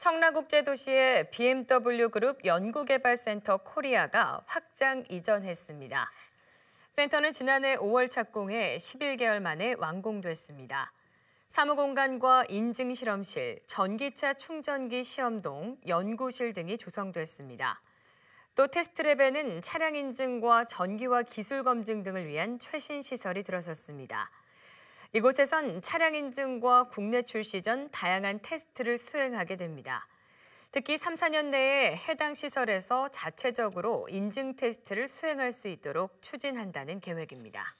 청라국제도시의 BMW 그룹 연구개발센터 코리아가 확장 이전했습니다. 센터는 지난해 5월 착공해 11개월 만에 완공됐습니다. 사무공간과 인증실험실, 전기차 충전기 시험동, 연구실 등이 조성됐습니다. 또 테스트랩에는 차량 인증과 전기화 기술 검증 등을 위한 최신 시설이 들어섰습니다. 이곳에선 차량 인증과 국내 출시 전 다양한 테스트를 수행하게 됩니다. 특히 3, 4년 내에 해당 시설에서 자체적으로 인증 테스트를 수행할 수 있도록 추진한다는 계획입니다.